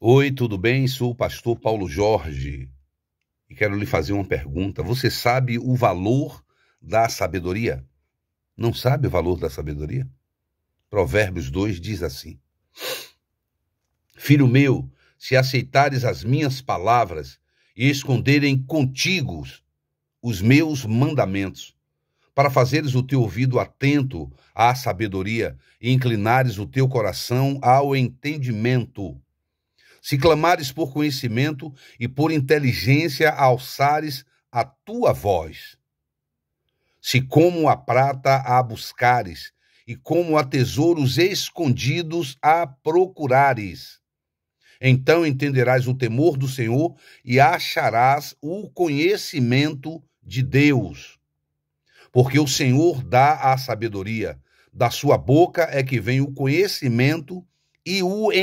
Oi, tudo bem? Sou o pastor Paulo Jorge e quero lhe fazer uma pergunta. Você sabe o valor da sabedoria? Não sabe o valor da sabedoria? Provérbios 2 diz assim: Filho meu, se aceitares as minhas palavras e esconderem contigo os meus mandamentos, para fazeres o teu ouvido atento à sabedoria e inclinares o teu coração ao entendimento, se clamares por conhecimento e por inteligência, alçares a tua voz. Se como a prata a buscares, e como a tesouros escondidos a procurares. Então entenderás o temor do Senhor e acharás o conhecimento de Deus. Porque o Senhor dá a sabedoria, da sua boca é que vem o conhecimento e o entendimento.